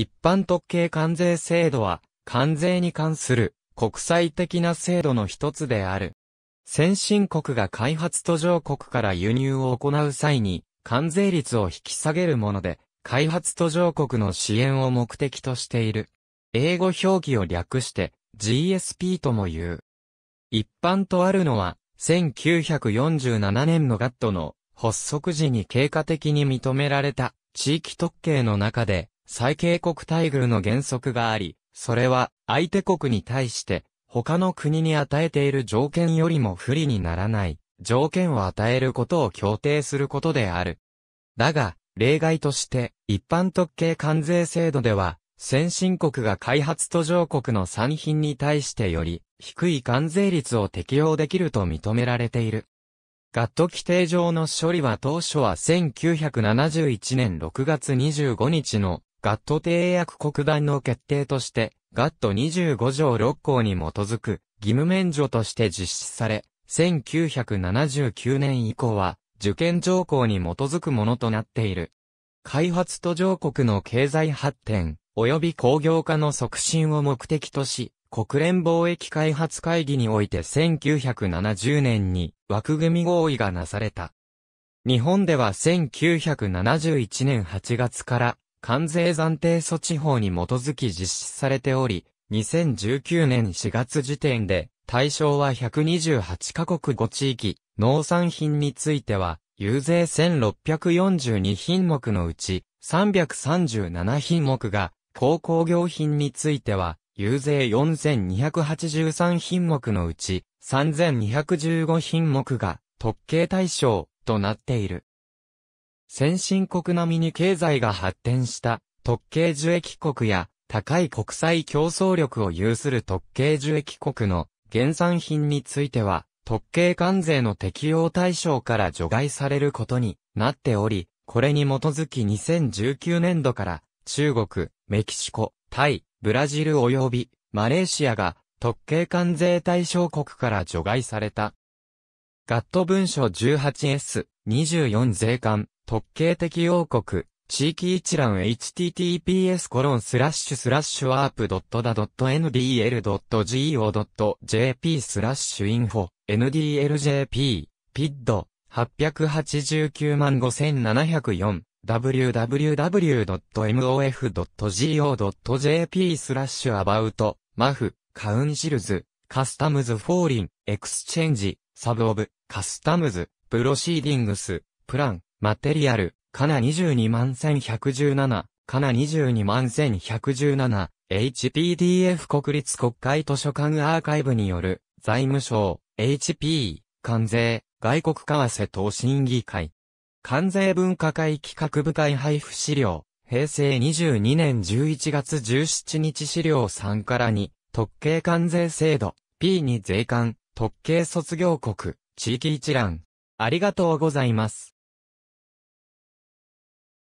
一般特権関税制度は、関税に関する国際的な制度の一つである。先進国が開発途上国から輸入を行う際に、関税率を引き下げるもので、開発途上国の支援を目的としている。英語表記を略して GSP とも言う。一般とあるのは、1947年のガットの発足時に経過的に認められた地域特権の中で最恵国待遇の原則があり、それは相手国に対して他の国に与えている条件よりも不利にならない条件を与えることを協定することである。だが、例外として一般特権関税制度では先進国が開発途上国の産品に対してより低い関税率を適用できると認められている。ガット規定上の処理は当初は1971年6月25日のガット締約国団の決定として、ガット25条6項に基づく義務免除として実施され、1979年以降は受験条項に基づくものとなっている。開発途上国の経済発展、及び工業化の促進を目的とし、国連貿易開発会議において1970年に枠組み合意がなされた。日本では1971年8月から関税暫定措置法に基づき実施されており、2019年4月時点で、対象は128カ国5地域、農産品については、有税1642品目のうち、337品目が、高工業品については、有税4283品目のうち、3215品目が、特計対象となっている。先進国並みに経済が発展した特定受益国や高い国際競争力を有する特定受益国の原産品については特定関税の適用対象から除外されることになっており、これに基づき2019年度から中国、メキシコ、タイ、ブラジル及びマレーシアが特定関税対象国から除外された。ガット文書 18S24 税関特形的王国、地域一覧 https コロンスラッシュスラッシュワープドットだ .ndl.go.jp スラッシュインフォ ndljp ピッド八百八十九万五千七百四 w w w m o f g o j p スラッシュアバウトマフカウンシルズカスタムズフォーリンエクスチェンジサブオブカスタムズプロシーディングスプランマテリアル、カナ22万1117、カナ22万1117、HPDF 国立国会図書館アーカイブによる、財務省、HP、関税、外国為替等審議会。関税文化会企画部会配布資料、平成22年11月17日資料3から2、特計関税制度、P2 税関、特計卒業国、地域一覧。ありがとうございます。